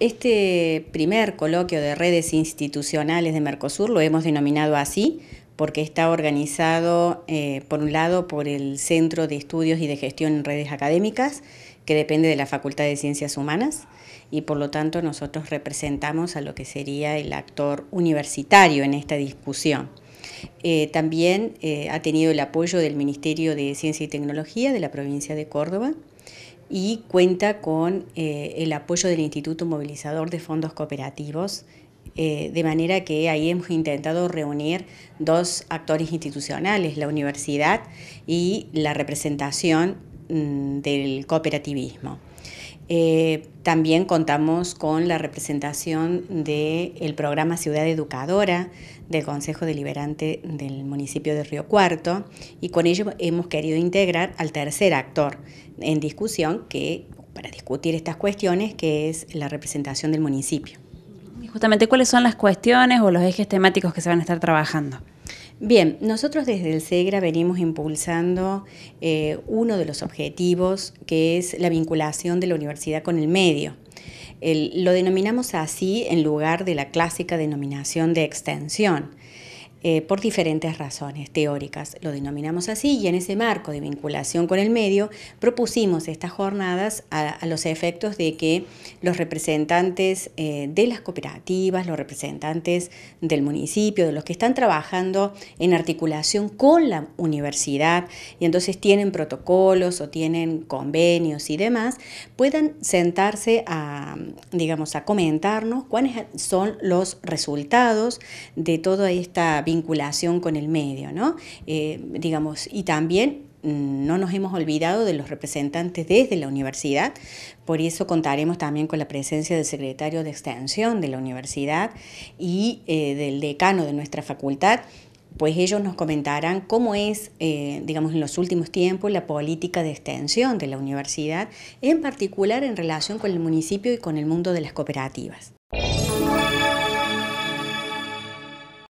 Este primer coloquio de redes institucionales de Mercosur lo hemos denominado así porque está organizado, eh, por un lado, por el Centro de Estudios y de Gestión en Redes Académicas, que depende de la Facultad de Ciencias Humanas, y por lo tanto nosotros representamos a lo que sería el actor universitario en esta discusión. Eh, también eh, ha tenido el apoyo del Ministerio de Ciencia y Tecnología de la provincia de Córdoba y cuenta con eh, el apoyo del Instituto Movilizador de Fondos Cooperativos, de manera que ahí hemos intentado reunir dos actores institucionales, la universidad y la representación mm, del cooperativismo. También contamos con la representación del programa Ciudad Educadora del Consejo Deliberante del municipio de Río Cuarto y con ello hemos querido integrar al tercer actor en discusión que para discutir estas cuestiones que es la representación del municipio. Y justamente cuáles son las cuestiones o los ejes temáticos que se van a estar trabajando. Bien, nosotros desde el SEGRA venimos impulsando eh, uno de los objetivos que es la vinculación de la universidad con el medio. lo denominamos así en lugar de la clásica denominación de extensión. Eh, por diferentes razones teóricas. Lo denominamos así y en ese marco de vinculación con el medio propusimos estas jornadas a, los efectos de que los representantes eh, de las cooperativas, los representantes del municipio, de los que están trabajando en articulación con la universidad y entonces tienen protocolos o tienen convenios y demás, puedan sentarse a, digamos, a comentarnos cuáles son los resultados de toda esta vinculación vinculación con el medio, ¿no? Eh, digamos, y también mm, no nos hemos olvidado de los representantes desde la universidad, por eso contaremos también con la presencia del secretario de Extensión de la universidad y eh, del decano de nuestra facultad, pues ellos nos comentarán cómo es, eh, digamos, en los últimos tiempos la política de extensión de la universidad, en particular en relación con el municipio y con el mundo de las cooperativas.